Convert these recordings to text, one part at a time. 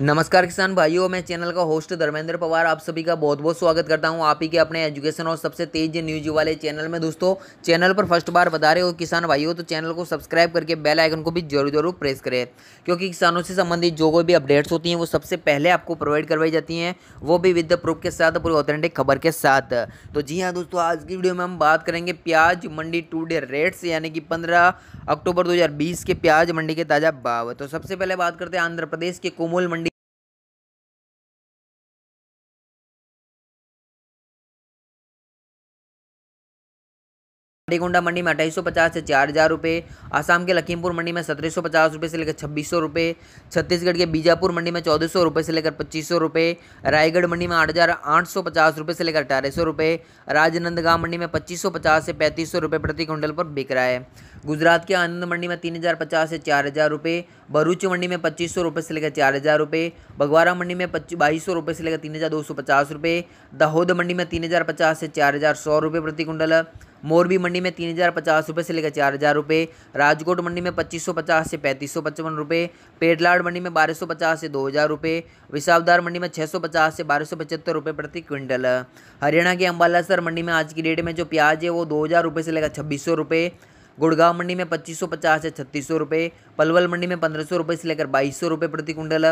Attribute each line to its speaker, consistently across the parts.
Speaker 1: नमस्कार किसान भाइयों मैं चैनल का होस्ट धर्मेंद्र पवार आप सभी का बहुत बहुत स्वागत करता हूं आप ही के अपने एजुकेशन और सबसे तेज न्यूज वाले चैनल में दोस्तों चैनल पर फर्स्ट बार बता रहे हो किसान भाइयों तो चैनल को सब्सक्राइब करके बेल आइकन को भी जरूर जरूर प्रेस करें क्योंकि किसानों से संबंधित जो कोई भी अपडेट्स होती हैं वो सबसे पहले आपको प्रोवाइड करवाई जाती हैं वो भी विद प्रूफ के साथ पूरी ऑथेंटिक खबर के साथ तो जी हाँ दोस्तों आज की वीडियो में हम बात करेंगे प्याज मंडी टू डे रेट्स यानी कि पंद्रह अक्टूबर दो के प्याज मंडी के ताज़ा भाव तो सबसे पहले बात करते हैं आंध्र प्रदेश
Speaker 2: के कोमल मंडी मारीगोंडा मंडी में अट्ठाईस सौ पचास से चार
Speaker 1: हज़ार रुपये आसाम के लखीमपुर मंडी में सत्रह सौ पचास रुपये से लेकर छब्बीस सौ रुपये छत्तीसगढ़ के बीजापुर मंडी में चौदह सौ रुपये से लेकर पच्चीस सौ रुपये रायगढ़ मंडी में आठ हज़ार आठ सौ पचास रुपये से लेकर अठारह सौ रुपये राजनंदगांव मंडी में पच्चीस सौ पचास से पैंतीस सौ रुपये प्रति क्विंटल पर बिक रहा है गुजरात के आनंद मंडी में तीन हज़ार पचास से चार हज़ार रुपये भरूच मंडी में पच्चीस सौ रुपये से लेकर चार हज़ार रुपये बगवारा मंडी में बाईस सौ रुपये से लेकर तीन हज़ार दो सौ पचास रुपये दाहोद मंडी में तीन हज़ार पचास से चार हज़ार सौ रुपये प्रति क्विंटल मोरबी मंडी में तीन हज़ार पचास रुपये से लेकर चार हज़ार रुपये राजकोट मंडी में पच्चीस सौ पचास से पैंतीस सौ पचपन रुपये पेटलाड मंडी में बारह सौ पचास से दो हज़ार रुपये विसावदार मंडी में छः सौ पचास से बारह सौ पचहत्तर रुपये प्रति क्विंटल हरियाणा के अम्बालासर मंडी में आज की डेट में जो प्याज है वो दो हज़ार रुपये से लेकर छब्बीस सौ रुपये गुड़गांव मंडी में पच्चीस सौ पचास से छत्तीस सौ रुपये पलवल मंडी में पंद्रह सौ रुपये से लेकर बाईस सौ रुपये प्रति कुंडल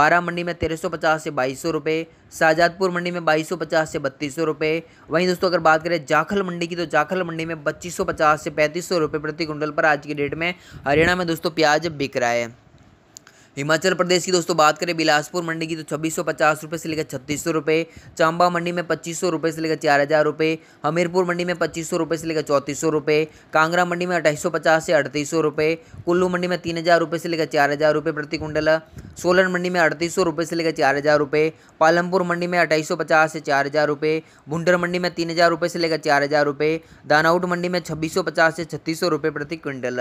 Speaker 1: बारह मंडी में तेरह सौ पचास से बाईस सौ रुपये शाहजादपुर मंडी में बाईस सौ पचास से बत्तीस सौ रुपये वहीं दोस्तों अगर बात करें जाखल मंडी की तो जाखल मंडी में पच्चीस सौ पचास से पैंतीस सौ रुपये प्रति कुंडल पर आज की डेट में हरियाणा में दोस्तों प्याज बिक रहा है हिमाचल प्रदेश की दोस्तों बात करें बिलासपुर मंडी की तो छब्बीस सौ पचास रुपये से लेकर छत्तीस सौ रुपये चंबा मंडी में पच्चीस सौ रुपये से लेकर चार हज़ार रुपये हमीरपुर मंडी में पच्चीस सौ रुपये से लेकर चौंतीस सौ रुपये कांगड़ा मंडी में अट्ठाईस सौ पचास से अड़तीस सौ रुपये कुल्लू मंडी में तीन हज़ार रुपये से लेकर चार हज़ार रुपये प्रति कुंडल सोलन मंडी में अड़तीस सौ रुपये से लेकर चार हज़ार रुपये पालमपुर मंडी में अट्ठाईस सौ पचास से चार हज़ार रुपये भुंडर मंडी में तीन हज़ार रुपये से लेकर चार हज़ार रुपये दानाउट मंडी में छब्बीस सौ पचास से छत्तीस सौ रुपये प्रति क्विंटल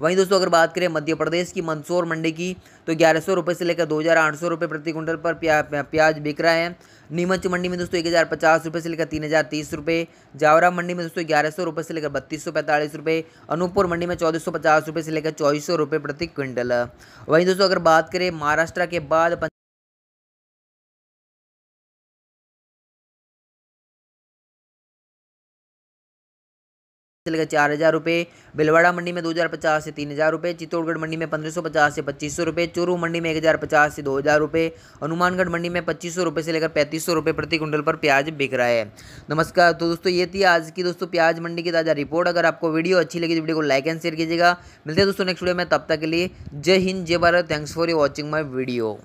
Speaker 1: वहीं दोस्तों अगर बात करें मध्य प्रदेश की मंदसौर मंडी की तो ग्यारह सौ रुपये से लेकर दो हज़ार आठ सौ रुपये प्रति क्विंटल पर प्याज बिक रहा है नीमच मंडी में दोस्तों एक हज़ार पचास रुपये से लेकर तीन हज़ार तीस रुपये जावरा मंडी में दोस्तों ग्यारह सौ रुपये से लेकर बत्तीस सौ पैंतालीस रुपये अनूपपुर मंडी में चौदह सौ पचास रुपये से लेकर चौबीस सौ रुपये प्रति क्विंटल वहीं दोस्तों अगर बात करें मार महाराष्ट्र
Speaker 2: के बाद से लेकर चार हज़ार रुपये बिलवाड़ा
Speaker 1: मंडी में दो हज़ार पचास से तीन हज़ार रुपये चित्तौड़गढ़ मंडी में पंद्रह सौ पचास से पच्चीस सौ रुपये चूरू मंडी में एक हज़ार पचास से दो हज़ार रुपये हनुमानगढ़ मंडी में पच्चीस सौ रुपये से लेकर पैंतीस सौ रुपये प्रति क्विंटल पर प्याज बिक रहा है नमस्कार तो दोस्तों ये थी आज की दोस्तों प्याज मंडी की ताज़ा रिपोर्ट अगर आपको वीडियो अच्छी लगी तो वीडियो को लाइक एंड शेयर कीजिएगा मिलते हैं दोस्तों नेक्स्ट वीडियो में तब तक के लिए जय हिंद जय Bharat thanks for you watching my video